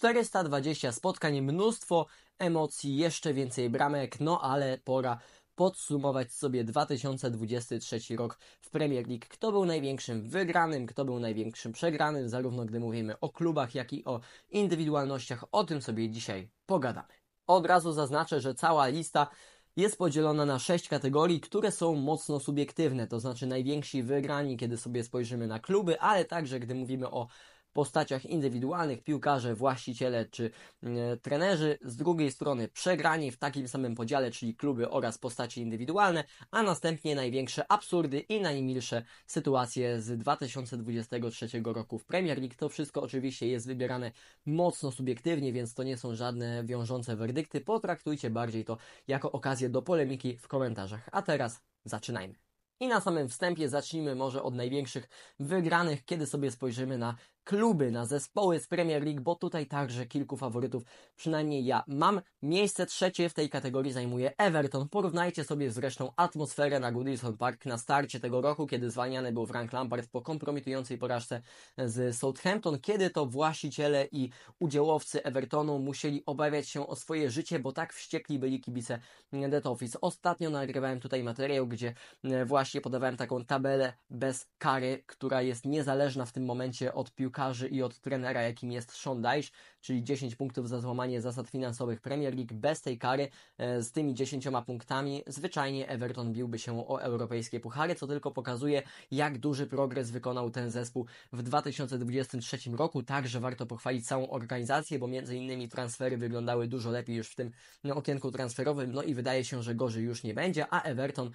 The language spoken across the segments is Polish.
420 spotkań, mnóstwo emocji, jeszcze więcej bramek, no ale pora podsumować sobie 2023 rok w Premier League. Kto był największym wygranym, kto był największym przegranym, zarówno gdy mówimy o klubach, jak i o indywidualnościach. O tym sobie dzisiaj pogadamy. Od razu zaznaczę, że cała lista jest podzielona na sześć kategorii, które są mocno subiektywne, to znaczy najwięksi wygrani, kiedy sobie spojrzymy na kluby, ale także gdy mówimy o postaciach indywidualnych, piłkarze, właściciele czy mm, e, trenerzy, z drugiej strony przegrani w takim samym podziale, czyli kluby oraz postaci indywidualne, a następnie największe absurdy i najmilsze sytuacje z 2023 roku w Premier League. To wszystko oczywiście jest wybierane mocno subiektywnie, więc to nie są żadne wiążące werdykty. Potraktujcie bardziej to jako okazję do polemiki w komentarzach. A teraz zaczynajmy. I na samym wstępie zacznijmy może od największych wygranych, kiedy sobie spojrzymy na kluby, na zespoły z Premier League, bo tutaj także kilku faworytów, przynajmniej ja mam. Miejsce trzecie w tej kategorii zajmuje Everton. Porównajcie sobie zresztą atmosferę na Goodison Park na starcie tego roku, kiedy zwalniany był Frank Lampard po kompromitującej porażce z Southampton, kiedy to właściciele i udziałowcy Evertonu musieli obawiać się o swoje życie, bo tak wściekli byli kibice The Office. Ostatnio nagrywałem tutaj materiał, gdzie e, właśnie podawałem taką tabelę bez kary, która jest niezależna w tym momencie od piłka piłkarzy i od trenera, jakim jest Sean Dyche, czyli 10 punktów za złamanie zasad finansowych Premier League bez tej kary. E, z tymi 10 punktami zwyczajnie Everton biłby się o europejskie puchary, co tylko pokazuje, jak duży progres wykonał ten zespół w 2023 roku. Także warto pochwalić całą organizację, bo między innymi transfery wyglądały dużo lepiej już w tym no, okienku transferowym, no i wydaje się, że gorzej już nie będzie, a Everton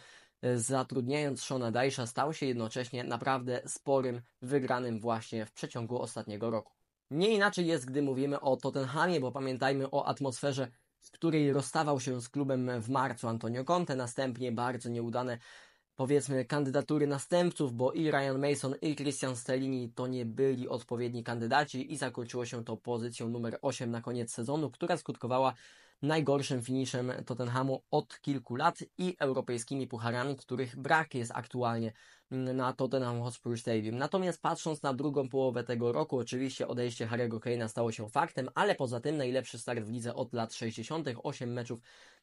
E, zatrudniając Shona Dajsza stał się jednocześnie naprawdę sporym wygranym właśnie w przeciągu ostatniego roku. Nie inaczej jest, gdy mówimy o Tottenhamie, bo pamiętajmy o atmosferze, w której rozstawał się z klubem w marcu Antonio Conte, następnie bardzo nieudane powiedzmy kandydatury następców, bo i Ryan Mason i Christian Stellini to nie byli odpowiedni kandydaci i zakończyło się to pozycją numer 8 na koniec sezonu, która skutkowała najgorszym finiszem Tottenhamu od kilku lat i europejskimi pucharami, których brak jest aktualnie na Tottenham Hotspur Stadium. Natomiast patrząc na drugą połowę tego roku, oczywiście odejście Harry'ego Kane'a stało się faktem, ale poza tym najlepszy start w lidze od lat 60., 8 meczów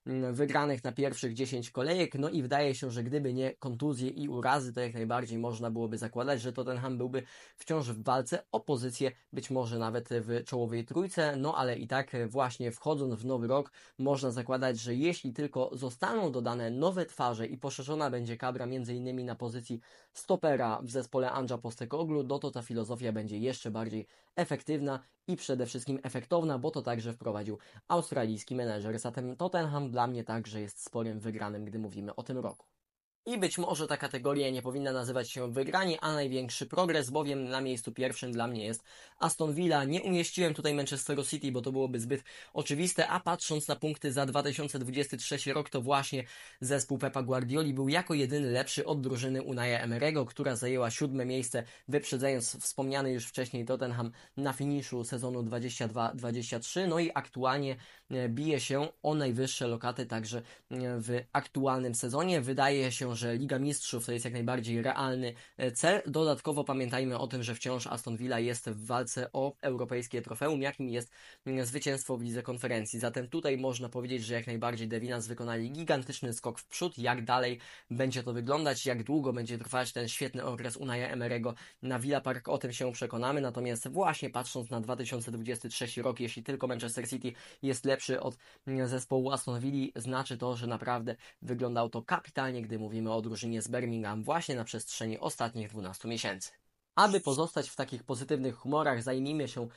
mm, wygranych na pierwszych 10 kolejek, no i wydaje się, że gdyby nie kontuzje i urazy, to jak najbardziej można byłoby zakładać, że Tottenham byłby wciąż w walce o pozycję, być może nawet w czołowej trójce, no ale i tak e, właśnie wchodząc w nowy rok, można zakładać, że jeśli tylko zostaną dodane nowe twarze i poszerzona będzie kadra między innymi na pozycji stopera w zespole Andrza Postekoglu, no to ta filozofia będzie jeszcze bardziej efektywna i przede wszystkim efektowna, bo to także wprowadził australijski menedżer. Zatem Tottenham dla mnie także jest sporym wygranym, gdy mówimy o tym roku. I być może ta kategoria nie powinna nazywać się wygrani, a największy progres, bowiem na miejscu pierwszym dla mnie jest Aston Villa. Nie umieściłem tutaj Manchester City, bo to byłoby zbyt oczywiste, a patrząc na punkty za 2023 rok, to właśnie zespół Pepa Guardioli był jako jedyny lepszy od drużyny Unai Emerego, która zajęła siódme miejsce, wyprzedzając wspomniany już wcześniej Tottenham na finiszu sezonu 22-23, no i aktualnie e, bije się o najwyższe lokaty także e, w aktualnym sezonie. Wydaje się, że Liga Mistrzów to jest jak najbardziej realny e, cel. Dodatkowo pamiętajmy o tym, że wciąż Aston Villa jest w walce o europejskie trofeum, jakim jest mm, zwycięstwo w Lidze Konferencji. Zatem tutaj można powiedzieć, że jak najbardziej Devinas wykonali gigantyczny skok w przód. Jak dalej będzie to wyglądać, jak długo będzie trwać ten świetny okres Unai Emerego na Villa Park, o tym się przekonamy. Natomiast właśnie patrząc na 2023 rok, jeśli tylko Manchester City jest lepszy od mm, zespołu Aston Villa, znaczy to, że naprawdę wyglądał to kapitalnie, gdy mówimy mówimy o drużynie z Birmingham właśnie na przestrzeni ostatnich 12 miesięcy. Aby pozostać w takich pozytywnych humorach, zajmijmy się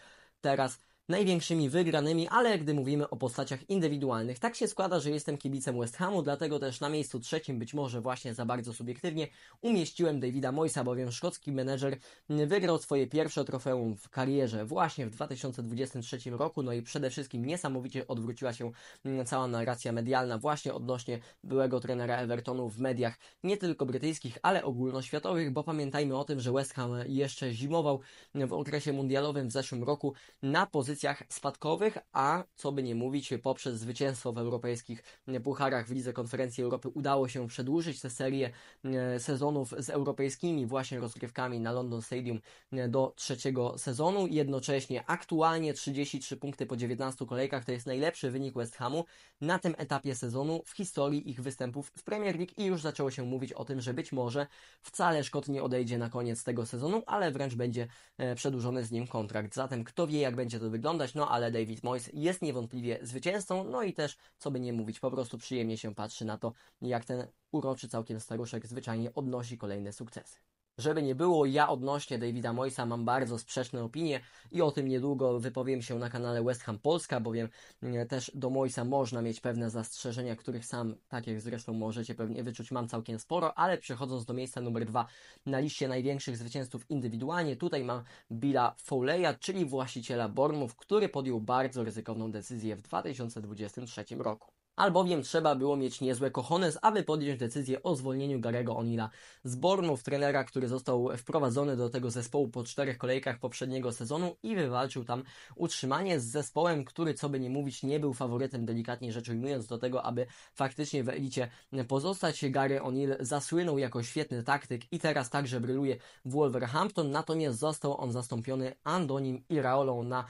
teraz największymi wygranymi, ale gdy mówimy o postaciach indywidualnych, tak się składa, że jestem kibicem West Hamu, dlatego też na miejscu trzecim, być może właśnie za bardzo subiektywnie, umieściłem Davida Moysa, bowiem szkocki menedżer wygrał swoje pierwsze trofeum w karierze właśnie w 2023 roku, no i przede wszystkim niesamowicie odwróciła się mm, cała narracja medialna właśnie odnośnie byłego trenera Evertonu w mediach nie tylko brytyjskich, ale ogólnoświatowych, bo pamiętajmy o tym, że West Ham jeszcze zimował w okresie mundialowym w zeszłym roku na pozycji pozycjach spadkowych, a co by nie mówić, poprzez zwycięstwo w europejskich mm, pucharach w Lidze Konferencji Europy udało się przedłużyć tę serię mm, sezonów z europejskimi właśnie rozgrywkami na London Stadium mm, do trzeciego sezonu. Jednocześnie aktualnie 33 punkty po 19 kolejkach to jest najlepszy wynik West Hamu na tym etapie sezonu w historii ich występów w Premier League i już zaczęło się mówić o tym, że być może wcale Szkot nie odejdzie na koniec tego sezonu, ale wręcz będzie e, przedłużony z nim kontrakt. Zatem kto wie jak będzie to wyglądać wyglądać, no ale David Moyes jest niewątpliwie zwycięzcą, no i też, co by nie mówić, po prostu przyjemnie się patrzy na to, jak ten uroczy całkiem staruszek zwyczajnie odnosi kolejne sukcesy. Żeby nie było, ja odnośnie Davida Moisa mam bardzo sprzeczne opinie i o tym niedługo wypowiem się na kanale West Ham Polska, bowiem mm, też do Moisa można mieć pewne zastrzeżenia, których sam, takich zresztą możecie pewnie wyczuć, mam całkiem sporo, ale przechodząc do miejsca numer dwa na liście największych zwycięzców indywidualnie, tutaj mam Billa Foley'a, czyli właściciela Bormów, który podjął bardzo ryzykowną decyzję w 2023 roku albowiem trzeba było mieć niezłe kochones, aby podjąć decyzję o zwolnieniu Garego Onila z Bornów, trenera, który został wprowadzony do tego zespołu po czterech kolejkach poprzedniego sezonu i wywalczył tam utrzymanie z zespołem, który, co by nie mówić, nie był faworytem, delikatnie rzecz ujmując, do tego, aby faktycznie w elicie pozostać. Gary O'Neill zasłynął jako świetny taktyk i teraz także bryluje w Wolverhampton, natomiast został on zastąpiony Andonim Iraolą na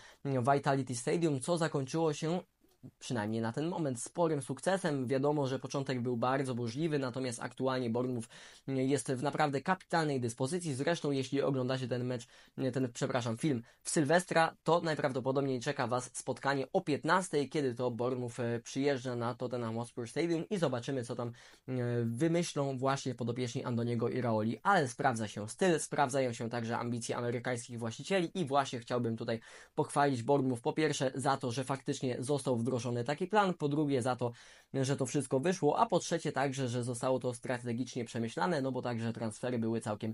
Vitality Stadium, co zakończyło się przynajmniej na ten moment, sporym sukcesem. Wiadomo, że początek był bardzo burzliwy, natomiast aktualnie Bournemouth jest w naprawdę kapitalnej dyspozycji. Zresztą, jeśli oglądacie ten mecz, ten, przepraszam, film w Sylwestra, to najprawdopodobniej czeka Was spotkanie o 15, kiedy to Bournemouth e, przyjeżdża na Tottenham Hotspur Stadium i zobaczymy, co tam e, wymyślą właśnie podopieczni Andoniego i Raoli, ale sprawdza się styl, sprawdzają się także ambicje amerykańskich właścicieli i właśnie chciałbym tutaj pochwalić Bournemouth po pierwsze za to, że faktycznie został w wdrożony taki plan, po drugie za to, że to wszystko wyszło, a po trzecie także, że zostało to strategicznie przemyślane, no bo także transfery były całkiem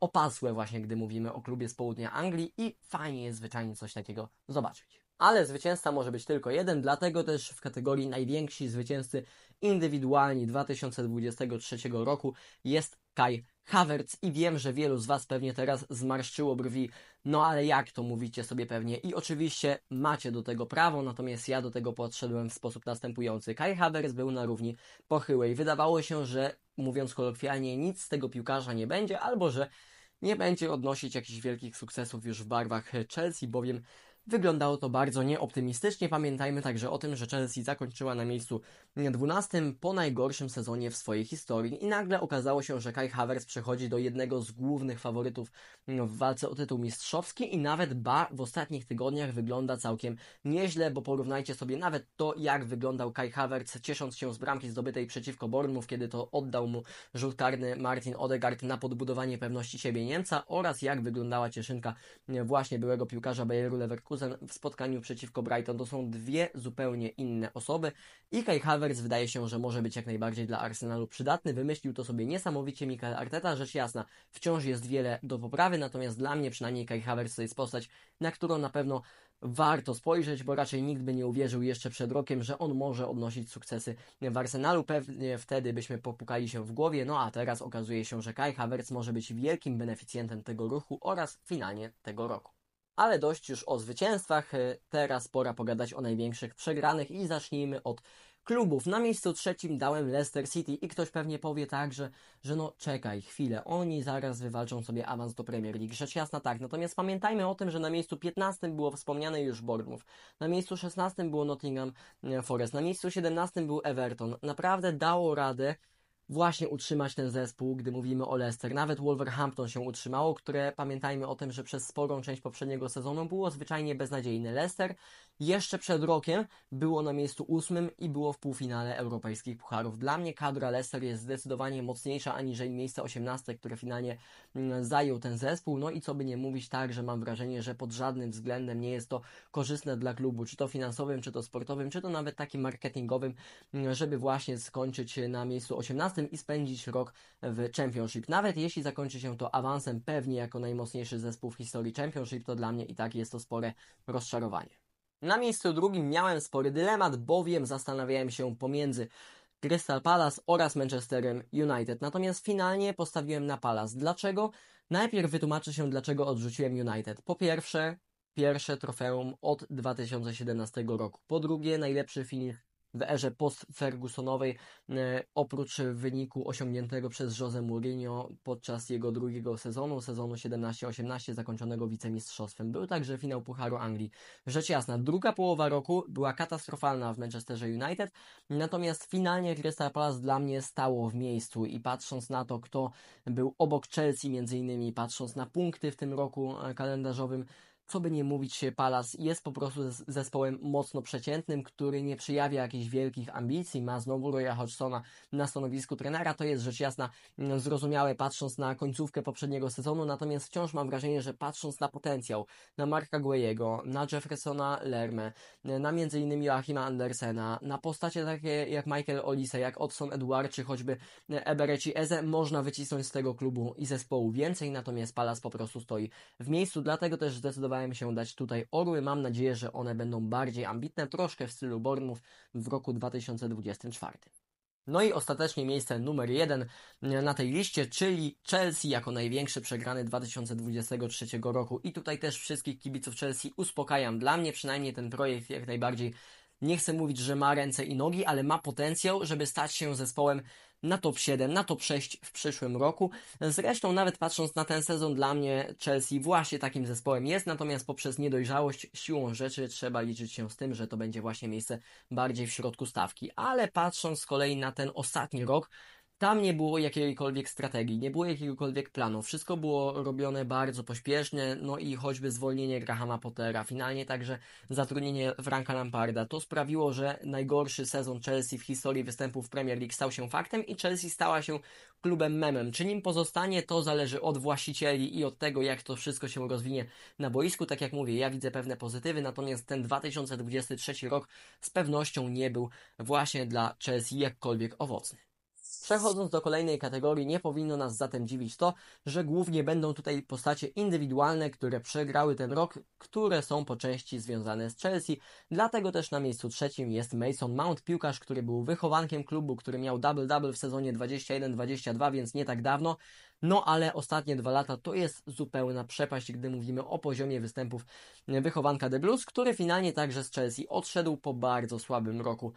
opasłe właśnie, gdy mówimy o klubie z południa Anglii i fajnie jest zwyczajnie coś takiego zobaczyć ale zwycięzca może być tylko jeden, dlatego też w kategorii najwięksi zwycięzcy indywidualni 2023 roku jest Kai Havertz i wiem, że wielu z Was pewnie teraz zmarszczyło brwi no ale jak to mówicie sobie pewnie i oczywiście macie do tego prawo, natomiast ja do tego podszedłem w sposób następujący. Kai Havers był na równi pochyłej. Wydawało się, że mówiąc kolokwialnie, nic z tego piłkarza nie będzie, albo że nie będzie odnosić jakichś wielkich sukcesów już w barwach Chelsea, bowiem Wyglądało to bardzo nieoptymistycznie. Pamiętajmy także o tym, że Chelsea zakończyła na miejscu 12 po najgorszym sezonie w swojej historii i nagle okazało się, że Kai Havertz przechodzi do jednego z głównych faworytów w walce o tytuł mistrzowski i nawet ba w ostatnich tygodniach wygląda całkiem nieźle, bo porównajcie sobie nawet to, jak wyglądał Kai Havertz ciesząc się z bramki zdobytej przeciwko Bournemouth, kiedy to oddał mu rzut karny Martin Odegaard na podbudowanie pewności siebie Niemca oraz jak wyglądała cieszynka właśnie byłego piłkarza Bayeru Leverkusen w spotkaniu przeciwko Brighton. To są dwie zupełnie inne osoby i Kai Havertz wydaje się, że może być jak najbardziej dla Arsenalu przydatny. Wymyślił to sobie niesamowicie Mikel Arteta, rzecz jasna. Wciąż jest wiele do poprawy, natomiast dla mnie przynajmniej Kai Havertz to jest postać, na którą na pewno warto spojrzeć, bo raczej nikt by nie uwierzył jeszcze przed rokiem, że on może odnosić sukcesy w Arsenalu. Pewnie wtedy byśmy popukali się w głowie, no a teraz okazuje się, że Kai Havertz może być wielkim beneficjentem tego ruchu oraz finalnie tego roku. Ale dość już o zwycięstwach, e, teraz pora pogadać o największych przegranych i zacznijmy od klubów. Na miejscu trzecim dałem Leicester City i ktoś pewnie powie także, że no czekaj chwilę, oni zaraz wywalczą sobie awans do Premier League. Rzecz jasna tak, natomiast pamiętajmy o tym, że na miejscu 15 było wspomniane już Bournemouth, na miejscu 16 było Nottingham e, Forest, na miejscu 17 był Everton. Naprawdę dało radę właśnie utrzymać ten zespół, gdy mówimy o Leicester. Nawet Wolverhampton się utrzymało, które pamiętajmy o tym, że przez sporą część poprzedniego sezonu było zwyczajnie beznadziejne. Leicester jeszcze przed rokiem było na miejscu ósmym i było w półfinale europejskich pucharów. Dla mnie kadra Leicester jest zdecydowanie mocniejsza aniżeli miejsce 18, które finalnie mm, zajął ten zespół. No i co by nie mówić, tak, że mam wrażenie, że pod żadnym względem nie jest to korzystne dla klubu, czy to finansowym, czy to sportowym, czy to nawet takim marketingowym, mm, żeby właśnie skończyć na miejscu 18 i spędzić rok w Championship. Nawet jeśli zakończy się to awansem pewnie jako najmocniejszy zespół w historii Championship, to dla mnie i tak jest to spore rozczarowanie. Na miejscu drugim miałem spory dylemat, bowiem zastanawiałem się pomiędzy Crystal Palace oraz Manchesterem United. Natomiast finalnie postawiłem na Palace. Dlaczego? Najpierw wytłumaczę się, dlaczego odrzuciłem United. Po pierwsze, pierwsze trofeum od 2017 roku. Po drugie, najlepszy finish w erze post-Fergusonowej, e, oprócz wyniku osiągniętego przez Jose Mourinho podczas jego drugiego sezonu, sezonu 17-18, zakończonego wicemistrzostwem. Był także finał Pucharu Anglii. Rzecz jasna, druga połowa roku była katastrofalna w Manchesterze United, natomiast finalnie Crystal Palace dla mnie stało w miejscu i patrząc na to, kto był obok Chelsea, między innymi patrząc na punkty w tym roku e, kalendarzowym, co by nie mówić, Palace jest po prostu zespołem mocno przeciętnym, który nie przejawia jakichś wielkich ambicji, ma znowu Roya Hodgsona na stanowisku trenera, to jest rzecz jasna mm, zrozumiałe patrząc na końcówkę poprzedniego sezonu, natomiast wciąż mam wrażenie, że patrząc na potencjał, na Marka Guejego, na Jeffersona Lerme, mm, na m.in. Joachima Andersena, na postacie takie jak Michael Olise, jak Odson Edward, czy choćby mm, Ebereci Eze, można wycisnąć z tego klubu i zespołu więcej, natomiast Palace po prostu stoi w miejscu, dlatego też zdecydowałem zdecydowałem się dać tutaj orły. Mam nadzieję, że one będą bardziej ambitne, troszkę w stylu Bormów w roku 2024. No i ostatecznie miejsce numer jeden na tej liście, czyli Chelsea jako największy przegrany 2023 roku. I tutaj też wszystkich kibiców Chelsea uspokajam. Dla mnie przynajmniej ten projekt jak najbardziej nie chcę mówić, że ma ręce i nogi, ale ma potencjał, żeby stać się zespołem na top 7, na top 6 w przyszłym roku. Zresztą nawet patrząc na ten sezon, dla mnie Chelsea właśnie takim zespołem jest, natomiast poprzez niedojrzałość siłą rzeczy trzeba liczyć się z tym, że to będzie właśnie miejsce bardziej w środku stawki. Ale patrząc z kolei na ten ostatni rok, tam nie było jakiejkolwiek strategii, nie było jakiegokolwiek planu. Wszystko było robione bardzo pośpiesznie, no i choćby zwolnienie Grahama Pottera, finalnie także zatrudnienie Franka Lamparda. To sprawiło, że najgorszy sezon Chelsea w historii występów w Premier League stał się faktem i Chelsea stała się klubem memem. Czy nim pozostanie, to zależy od właścicieli i od tego, jak to wszystko się rozwinie na boisku. Tak jak mówię, ja widzę pewne pozytywy, natomiast ten 2023 rok z pewnością nie był właśnie dla Chelsea jakkolwiek owocny. Przechodząc do kolejnej kategorii, nie powinno nas zatem dziwić to, że głównie będą tutaj postacie indywidualne, które przegrały ten rok, które są po części związane z Chelsea. Dlatego też na miejscu trzecim jest Mason Mount, piłkarz, który był wychowankiem klubu, który miał double-double w sezonie 21-22, więc nie tak dawno. No ale ostatnie dwa lata to jest zupełna przepaść, gdy mówimy o poziomie występów e, wychowanka The Blues, który finalnie także z Chelsea odszedł po bardzo słabym roku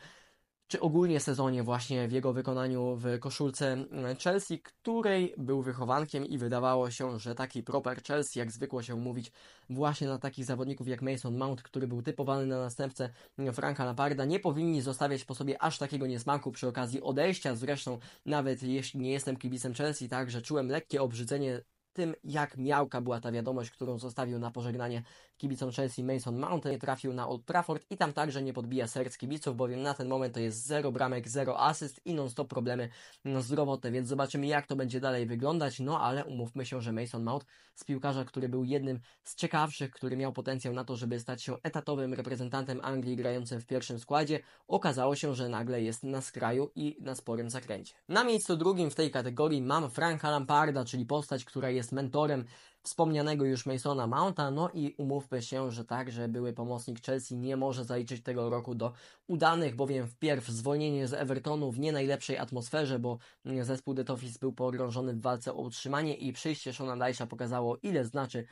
czy ogólnie sezonie właśnie w jego wykonaniu w koszulce e, Chelsea, której był wychowankiem i wydawało się, że taki proper Chelsea, jak zwykło się mówić, właśnie na takich zawodników jak Mason Mount, który był typowany na następcę e, Franka Laparda, nie powinni zostawiać po sobie aż takiego niesmaku przy okazji odejścia, zresztą nawet jeśli nie jestem kibicem Chelsea, także czułem lekkie obrzydzenie tym, jak miałka była ta wiadomość, którą zostawił na pożegnanie kibicom Chelsea Mason Mount. Nie trafił na Old Trafford i tam także nie podbija serc kibiców, bowiem na ten moment to jest 0 bramek, 0 asyst i non-stop problemy no, zdrowotne, więc zobaczymy jak to będzie dalej wyglądać, no ale umówmy się, że Mason Mount z piłkarza, który był jednym z ciekawszych, który miał potencjał na to, żeby stać się etatowym reprezentantem Anglii grającym w pierwszym składzie, okazało się, że nagle jest na skraju i na sporym zakręcie. Na miejscu drugim w tej kategorii mam Franka Lamparda, czyli postać, która jest jest mentorem wspomnianego już Masona Mounta, no i umówmy się, że także były pomocnik Chelsea nie może zaliczyć tego roku do udanych, bowiem wpierw zwolnienie z Evertonu w nie najlepszej atmosferze, bo zespół The był pogrążony w walce o utrzymanie i przyjście Shona Dajsza pokazało ile znaczy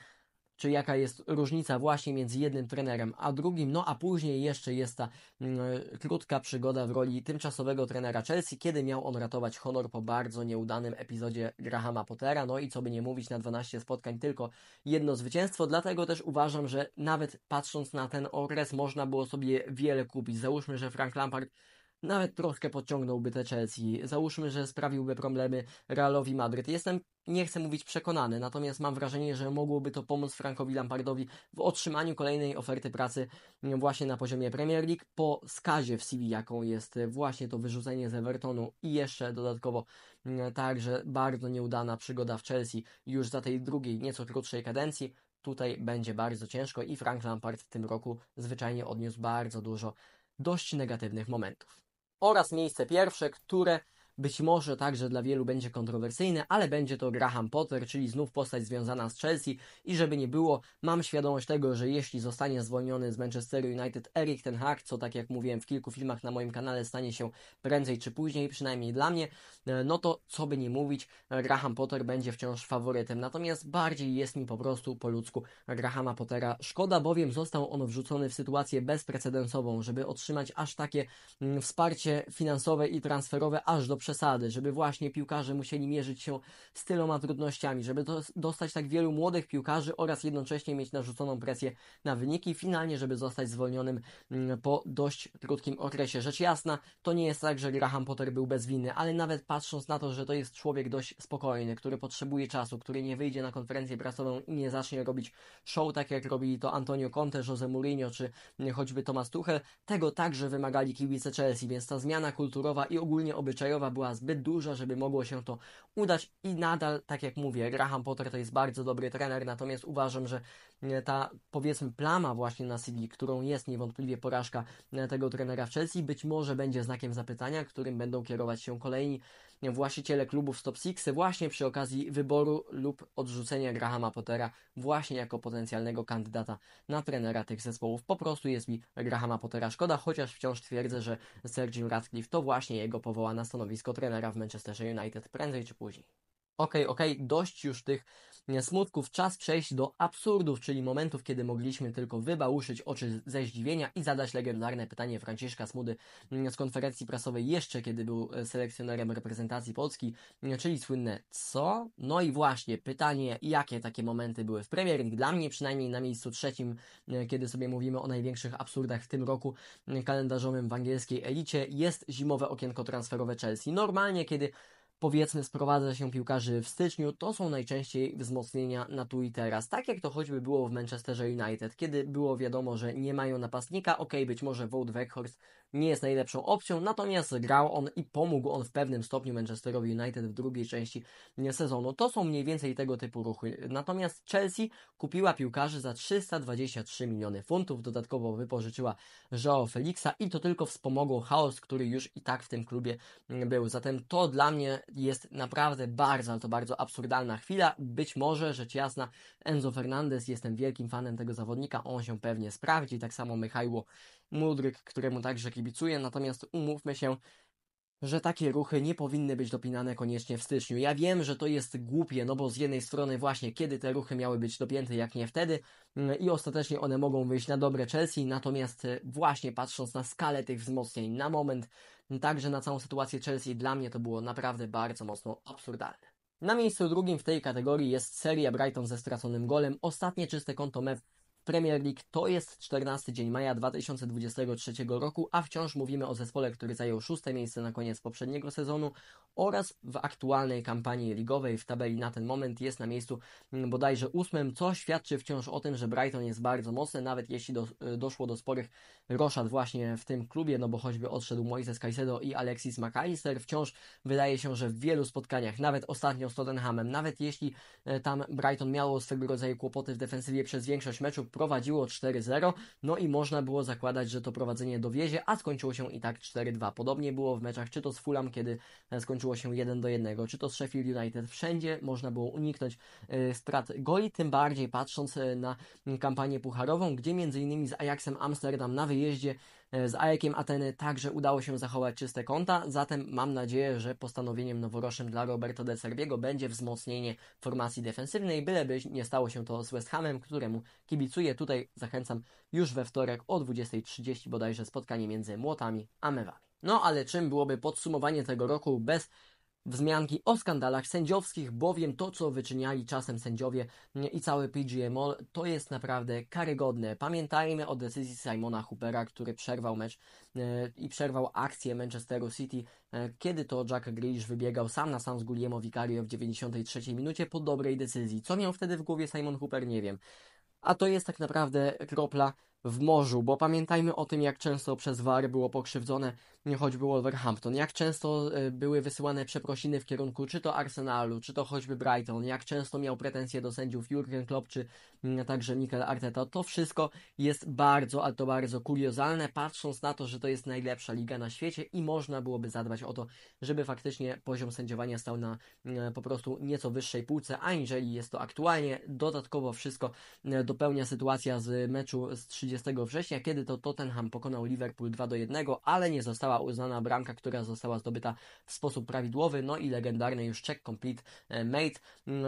czy jaka jest różnica właśnie między jednym trenerem a drugim, no a później jeszcze jest ta y, krótka przygoda w roli tymczasowego trenera Chelsea, kiedy miał on ratować honor po bardzo nieudanym epizodzie Grahama Pottera, no i co by nie mówić, na 12 spotkań tylko jedno zwycięstwo, dlatego też uważam, że nawet patrząc na ten okres można było sobie wiele kupić. Załóżmy, że Frank Lampard nawet troszkę podciągnąłby te Chelsea. Załóżmy, że sprawiłby problemy Realowi Madryt. Jestem, nie chcę mówić przekonany, natomiast mam wrażenie, że mogłoby to pomóc Frankowi Lampardowi w otrzymaniu kolejnej oferty pracy mm, właśnie na poziomie Premier League po skazie w CV, jaką jest e, właśnie to wyrzucenie z Evertonu i jeszcze dodatkowo mm, także bardzo nieudana przygoda w Chelsea już za tej drugiej, nieco krótszej kadencji tutaj będzie bardzo ciężko i Frank Lampard w tym roku zwyczajnie odniósł bardzo dużo dość negatywnych momentów oraz miejsce pierwsze, które być może także dla wielu będzie kontrowersyjne, ale będzie to Graham Potter, czyli znów postać związana z Chelsea i żeby nie było, mam świadomość tego, że jeśli zostanie zwolniony z Manchester United Erik ten Hag, co tak jak mówiłem w kilku filmach na moim kanale stanie się prędzej czy później, przynajmniej dla mnie, e, no to co by nie mówić, Graham Potter będzie wciąż faworytem. Natomiast bardziej jest mi po prostu po ludzku Grahama Pottera szkoda, bowiem został on wrzucony w sytuację bezprecedensową, żeby otrzymać aż takie mm, wsparcie finansowe i transferowe aż do przesady, żeby właśnie piłkarze musieli mierzyć się z tyloma trudnościami, żeby dostać tak wielu młodych piłkarzy oraz jednocześnie mieć narzuconą presję na wyniki, finalnie, żeby zostać zwolnionym mm, po dość krótkim okresie. Rzecz jasna, to nie jest tak, że Graham Potter był winy, ale nawet patrząc na to, że to jest człowiek dość spokojny, który potrzebuje czasu, który nie wyjdzie na konferencję prasową i nie zacznie robić show, tak jak robili to Antonio Conte, Jose Mourinho czy mm, choćby Thomas Tuchel, tego także wymagali kibice Chelsea, więc ta zmiana kulturowa i ogólnie obyczajowa była zbyt duża, żeby mogło się to udać i nadal, tak jak mówię, Graham Potter to jest bardzo dobry trener, natomiast uważam, że e, ta powiedzmy plama właśnie na CV, którą jest niewątpliwie porażka e, tego trenera w Chelsea, być może będzie znakiem zapytania, którym będą kierować się kolejni właściciele klubów Stop Six właśnie przy okazji wyboru lub odrzucenia Grahama Pottera właśnie jako potencjalnego kandydata na trenera tych zespołów. Po prostu jest mi Grahama Pottera szkoda, chociaż wciąż twierdzę, że Sir Radcliffe to właśnie jego powoła na stanowisko trenera w Manchesterze United prędzej czy później. Okej, okay, okej, okay, dość już tych smutków, czas przejść do absurdów, czyli momentów, kiedy mogliśmy tylko wybałuszyć oczy ze zdziwienia i zadać legendarne pytanie Franciszka Smudy mm, z konferencji prasowej jeszcze kiedy był e, selekcjonerem reprezentacji Polski, mm, czyli słynne co? No i właśnie pytanie, jakie takie momenty były w Premier League, dla mnie przynajmniej na miejscu trzecim, e, kiedy sobie mówimy o największych absurdach w tym roku mm, kalendarzowym w angielskiej elicie, jest zimowe okienko transferowe Chelsea. Normalnie, kiedy powiedzmy sprowadza się piłkarzy w styczniu, to są najczęściej wzmocnienia na tu i teraz. Tak jak to choćby było w Manchesterze United, kiedy było wiadomo, że nie mają napastnika, ok, być może Wout Weghorst nie jest najlepszą opcją, natomiast grał on i pomógł on w pewnym stopniu Manchesterowi United w drugiej części sezonu. To są mniej więcej tego typu ruchy. Natomiast Chelsea kupiła piłkarzy za 323 miliony funtów, dodatkowo wypożyczyła Joao Felixa i to tylko wspomogło chaos, który już i tak w tym klubie był. Zatem to dla mnie jest naprawdę bardzo, ale to bardzo absurdalna chwila. Być może, rzecz jasna, Enzo Fernandez, jestem wielkim fanem tego zawodnika, on się pewnie sprawdzi, tak samo Michajło Mudryk, któremu także kibicuję, natomiast umówmy się, że takie ruchy nie powinny być dopinane koniecznie w styczniu. Ja wiem, że to jest głupie, no bo z jednej strony właśnie kiedy te ruchy miały być dopięte, jak nie wtedy mm, i ostatecznie one mogą wyjść na dobre Chelsea, natomiast y, właśnie patrząc na skalę tych wzmocnień na moment, mm, także na całą sytuację Chelsea, dla mnie to było naprawdę bardzo mocno absurdalne. Na miejscu drugim w tej kategorii jest seria Brighton ze straconym golem, ostatnie czyste konto Mew Premier League. To jest 14 dzień maja 2023 roku, a wciąż mówimy o zespole, który zajął szóste miejsce na koniec poprzedniego sezonu oraz w aktualnej kampanii ligowej w tabeli na ten moment jest na miejscu mm, bodajże ósmym, co świadczy wciąż o tym, że Brighton jest bardzo mocny, nawet jeśli do, e, doszło do sporych roszad właśnie w tym klubie, no bo choćby odszedł Moises Caicedo i Alexis McAllister, wciąż wydaje się, że w wielu spotkaniach, nawet ostatnio z Tottenhamem, nawet jeśli e, tam Brighton miało swego rodzaju kłopoty w defensywie przez większość meczów, prowadziło 4-0, no i można było zakładać, że to prowadzenie dowiezie, a skończyło się i tak 4-2. Podobnie było w meczach czy to z Fulham, kiedy e, skończyło się 1-1, czy to z Sheffield United. Wszędzie można było uniknąć e, strat goli, tym bardziej patrząc e, na kampanię pucharową, gdzie między innymi z Ajaxem Amsterdam na wyjeździe E, z Ajekiem Ateny także udało się zachować czyste konta, zatem mam nadzieję, że postanowieniem noworocznym dla Roberto de Serbiego będzie wzmocnienie formacji defensywnej, byleby nie stało się to z West Hamem, któremu kibicuję. Tutaj zachęcam już we wtorek o 20.30 bodajże spotkanie między Młotami a Mewami. No ale czym byłoby podsumowanie tego roku bez wzmianki o skandalach sędziowskich, bowiem to, co wyczyniali czasem sędziowie i cały PGMO, to jest naprawdę karygodne. Pamiętajmy o decyzji Simona Hoopera, który przerwał mecz e, i przerwał akcję Manchesteru City, e, kiedy to Jack Grealish wybiegał sam na sam z Guglielmo Vicario w 93 minucie po dobrej decyzji. Co miał wtedy w głowie Simon Hooper, nie wiem. A to jest tak naprawdę kropla w morzu, bo pamiętajmy o tym, jak często przez VAR było pokrzywdzone choćby Wolverhampton, jak często e, były wysyłane przeprosiny w kierunku czy to Arsenalu, czy to choćby Brighton, jak często miał pretensje do sędziów Jurgen Klopp, czy mm, także Mikel Arteta. To wszystko jest bardzo, ale to bardzo kuriozalne, patrząc na to, że to jest najlepsza liga na świecie i można byłoby zadbać o to, żeby faktycznie poziom sędziowania stał na mm, po prostu nieco wyższej półce, aniżeli jest to aktualnie. Dodatkowo wszystko e, dopełnia sytuacja z meczu z 30 30 września, kiedy to Tottenham pokonał Liverpool 2 do 1, ale nie została uznana bramka, która została zdobyta w sposób prawidłowy, no i legendarny już check complete e, mate,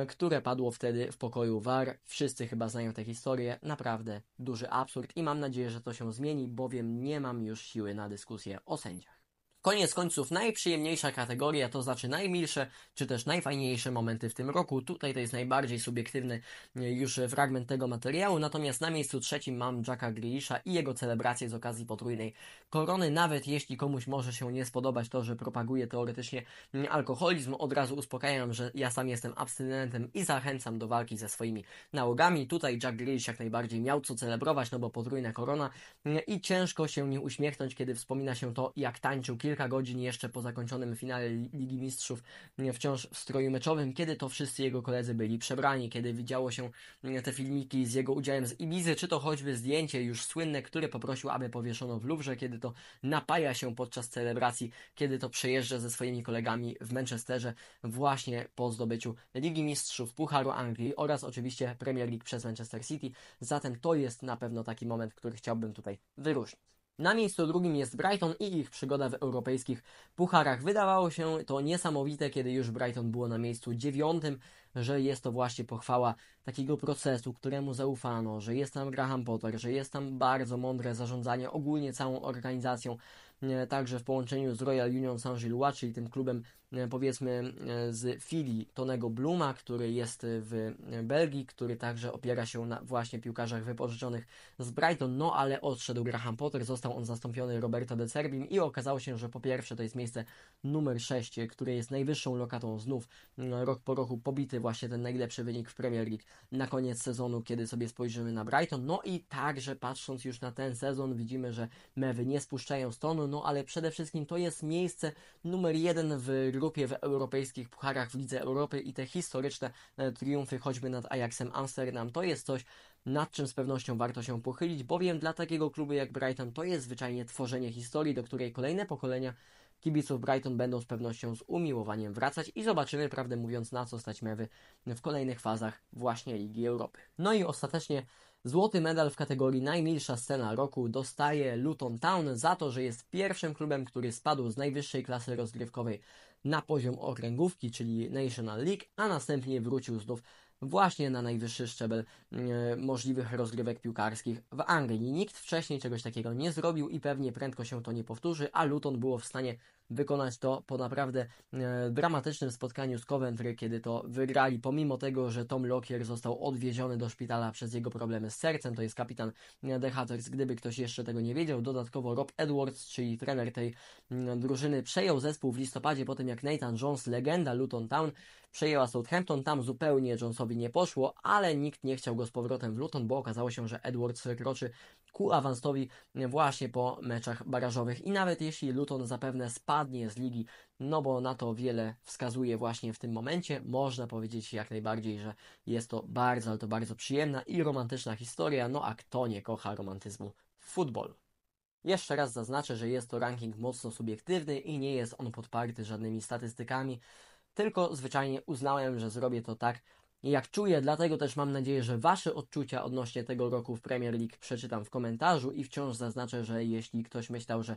które padło wtedy w pokoju VAR. Wszyscy chyba znają tę historię, naprawdę duży absurd i mam nadzieję, że to się zmieni, bowiem nie mam już siły na dyskusję o sędziach. Koniec końców najprzyjemniejsza kategoria, to znaczy najmilsze, czy też najfajniejsze momenty w tym roku. Tutaj to jest najbardziej subiektywny e, już fragment tego materiału, natomiast na miejscu trzecim mam Jacka Grealisha i jego celebrację z okazji potrójnej korony. Nawet jeśli komuś może się nie spodobać to, że propaguje teoretycznie mm, alkoholizm, od razu uspokajam, że ja sam jestem abstynentem i zachęcam do walki ze swoimi nałogami. Tutaj Jack Grealish jak najbardziej miał co celebrować, no bo potrójna korona mm, i ciężko się nie uśmiechnąć, kiedy wspomina się to, jak tańczył kilka kilka godzin jeszcze po zakończonym finale Ligi Mistrzów mm, wciąż w stroju meczowym, kiedy to wszyscy jego koledzy byli przebrani, kiedy widziało się mm, te filmiki z jego udziałem z Ibizy, czy to choćby zdjęcie już słynne, które poprosił, aby powieszono w Luwrze, kiedy to napaja się podczas celebracji, kiedy to przejeżdża ze swoimi kolegami w Manchesterze właśnie po zdobyciu Ligi Mistrzów, Pucharu Anglii oraz oczywiście Premier League przez Manchester City. Zatem to jest na pewno taki moment, który chciałbym tutaj wyróżnić. Na miejscu drugim jest Brighton i ich przygoda w europejskich pucharach. Wydawało się to niesamowite, kiedy już Brighton było na miejscu dziewiątym, że jest to właśnie pochwała takiego procesu, któremu zaufano, że jest tam Graham Potter, że jest tam bardzo mądre zarządzanie ogólnie całą organizacją, e, także w połączeniu z Royal Union Saint-Gilloise, czyli tym klubem E, powiedzmy e, z filii Tonego Bluma, który jest w Belgii, który także opiera się na właśnie piłkarzach wypożyczonych z Brighton, no ale odszedł Graham Potter, został on zastąpiony Roberto De Cerbim i okazało się, że po pierwsze to jest miejsce numer 6, które jest najwyższą lokatą znów e, rok po roku pobity właśnie ten najlepszy wynik w Premier League na koniec sezonu, kiedy sobie spojrzymy na Brighton, no i także patrząc już na ten sezon widzimy, że mewy nie spuszczają stonu, no ale przede wszystkim to jest miejsce numer 1 w grupie w europejskich pucharach w Lidze Europy i te historyczne e, triumfy choćby nad Ajaxem Amsterdam to jest coś, nad czym z pewnością warto się pochylić, bowiem dla takiego klubu jak Brighton to jest zwyczajnie tworzenie historii, do której kolejne pokolenia kibiców Brighton będą z pewnością z umiłowaniem wracać i zobaczymy, prawdę mówiąc, na co stać mewy w kolejnych fazach właśnie Ligi Europy. No i ostatecznie Złoty medal w kategorii najmilsza scena roku dostaje Luton Town za to, że jest pierwszym klubem, który spadł z najwyższej klasy rozgrywkowej na poziom okręgówki, czyli National League, a następnie wrócił znów właśnie na najwyższy szczebel mm, możliwych rozgrywek piłkarskich w Anglii. Nikt wcześniej czegoś takiego nie zrobił i pewnie prędko się to nie powtórzy, a Luton było w stanie wykonać to po naprawdę e, dramatycznym spotkaniu z Coventry, kiedy to wygrali, pomimo tego, że Tom Lockyer został odwieziony do szpitala przez jego problemy z sercem, to jest kapitan e, The Hatters, gdyby ktoś jeszcze tego nie wiedział. Dodatkowo Rob Edwards, czyli trener tej e, drużyny, przejął zespół w listopadzie po tym, jak Nathan Jones, legenda Luton Town, przejęła Southampton. Tam zupełnie Jonesowi nie poszło, ale nikt nie chciał go z powrotem w Luton, bo okazało się, że Edwards kroczy ku awansowi właśnie po meczach barażowych. I nawet jeśli Luton zapewne spadł spadnie z ligi, no bo na to wiele wskazuje właśnie w tym momencie. Można powiedzieć jak najbardziej, że jest to bardzo, ale to bardzo przyjemna i romantyczna historia, no a kto nie kocha romantyzmu w futbolu? Jeszcze raz zaznaczę, że jest to ranking mocno subiektywny i nie jest on podparty żadnymi statystykami, tylko zwyczajnie uznałem, że zrobię to tak, jak czuję, dlatego też mam nadzieję, że Wasze odczucia odnośnie tego roku w Premier League przeczytam w komentarzu i wciąż zaznaczę, że jeśli ktoś myślał, że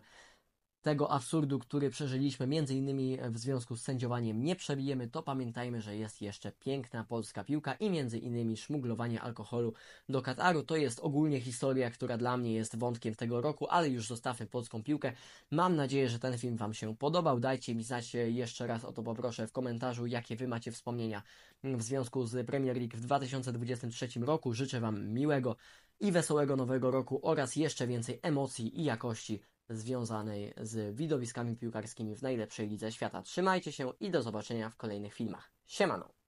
tego absurdu, który przeżyliśmy między innymi w związku z sędziowaniem nie przebijemy, to pamiętajmy, że jest jeszcze piękna polska piłka i między innymi szmuglowanie alkoholu do Kataru. To jest ogólnie historia, która dla mnie jest wątkiem tego roku, ale już zostawmy polską piłkę. Mam nadzieję, że ten film Wam się podobał. Dajcie mi znać e, jeszcze raz o to poproszę w komentarzu, jakie Wy macie wspomnienia w związku z Premier League w 2023 roku. Życzę Wam miłego i wesołego nowego roku oraz jeszcze więcej emocji i jakości związanej z widowiskami piłkarskimi w najlepszej lidze świata. Trzymajcie się i do zobaczenia w kolejnych filmach. Siemano!